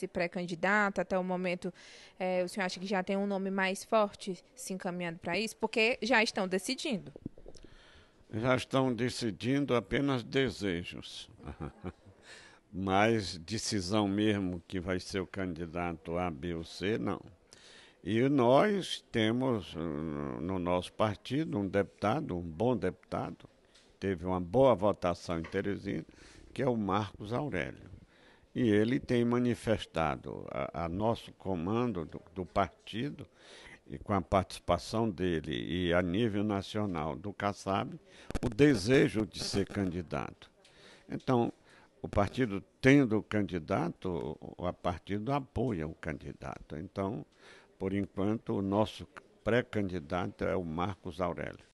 se pré-candidata, até o momento é, o senhor acha que já tem um nome mais forte se encaminhando para isso? Porque já estão decidindo. Já estão decidindo apenas desejos. Mas decisão mesmo que vai ser o candidato A, B ou C, não. E nós temos uh, no nosso partido um deputado, um bom deputado, teve uma boa votação em Teresina, que é o Marcos Aurélio. E ele tem manifestado a, a nosso comando do, do, partido, e com a participação dele e a nível nacional do Kassab, o desejo de ser candidato. Então, o partido tendo o candidato, o partido apoia o candidato. Então, por enquanto, o nosso pré-candidato é o Marcos Aurélio.